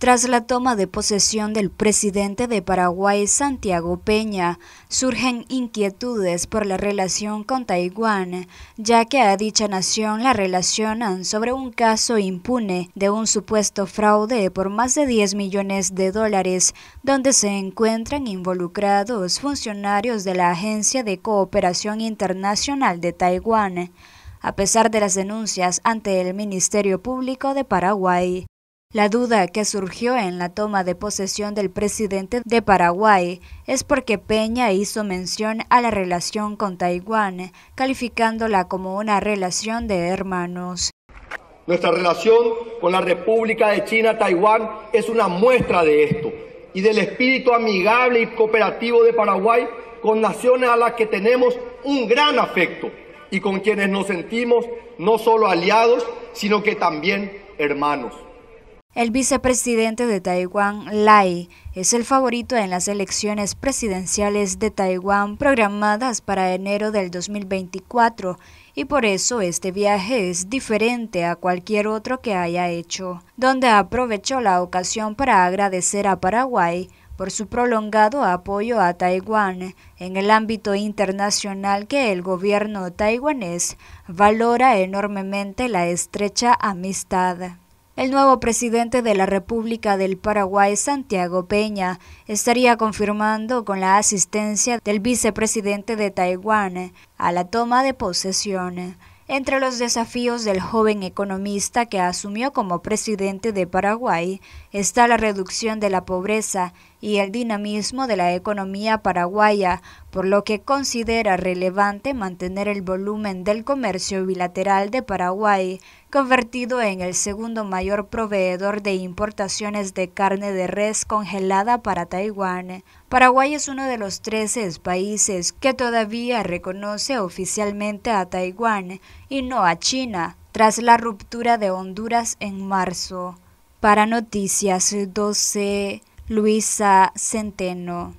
Tras la toma de posesión del presidente de Paraguay, Santiago Peña, surgen inquietudes por la relación con Taiwán, ya que a dicha nación la relacionan sobre un caso impune de un supuesto fraude por más de 10 millones de dólares, donde se encuentran involucrados funcionarios de la Agencia de Cooperación Internacional de Taiwán, a pesar de las denuncias ante el Ministerio Público de Paraguay. La duda que surgió en la toma de posesión del presidente de Paraguay es porque Peña hizo mención a la relación con Taiwán, calificándola como una relación de hermanos. Nuestra relación con la República de China-Taiwán es una muestra de esto y del espíritu amigable y cooperativo de Paraguay con naciones a las que tenemos un gran afecto y con quienes nos sentimos no solo aliados, sino que también hermanos. El vicepresidente de Taiwán, Lai, es el favorito en las elecciones presidenciales de Taiwán programadas para enero del 2024 y por eso este viaje es diferente a cualquier otro que haya hecho, donde aprovechó la ocasión para agradecer a Paraguay por su prolongado apoyo a Taiwán en el ámbito internacional que el gobierno taiwanés valora enormemente la estrecha amistad. El nuevo presidente de la República del Paraguay, Santiago Peña, estaría confirmando con la asistencia del vicepresidente de Taiwán a la toma de posesión. Entre los desafíos del joven economista que asumió como presidente de Paraguay está la reducción de la pobreza y el dinamismo de la economía paraguaya, por lo que considera relevante mantener el volumen del comercio bilateral de Paraguay, convertido en el segundo mayor proveedor de importaciones de carne de res congelada para Taiwán. Paraguay es uno de los 13 países que todavía reconoce oficialmente a Taiwán y no a China, tras la ruptura de Honduras en marzo. Para Noticias 12. Luisa Centeno.